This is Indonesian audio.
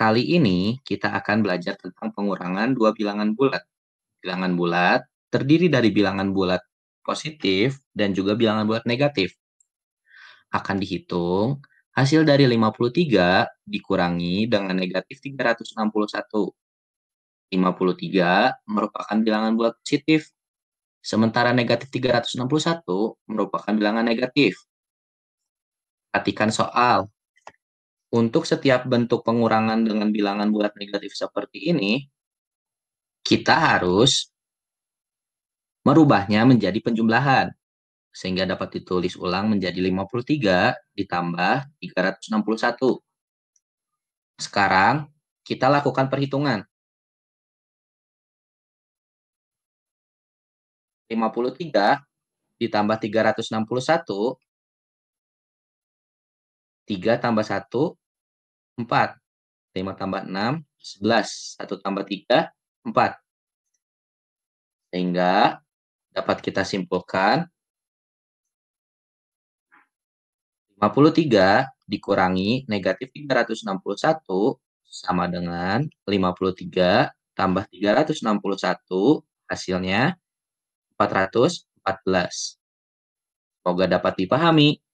Kali ini kita akan belajar tentang pengurangan dua bilangan bulat. Bilangan bulat terdiri dari bilangan bulat positif dan juga bilangan bulat negatif. Akan dihitung hasil dari 53 dikurangi dengan negatif 361. 53 merupakan bilangan bulat positif, sementara negatif 361 merupakan bilangan negatif. Perhatikan soal, untuk setiap bentuk pengurangan dengan bilangan bulat negatif seperti ini, kita harus merubahnya menjadi penjumlahan. Sehingga dapat ditulis ulang menjadi 53 ditambah 361. Sekarang kita lakukan perhitungan. 53 ditambah 361 3 tambah 1 4. 5 tambah 6, 11. 1 tambah 3, 4. Sehingga dapat kita simpulkan 53 dikurangi negatif 361 sama dengan 53 tambah 361 hasilnya 414. Semoga dapat dipahami.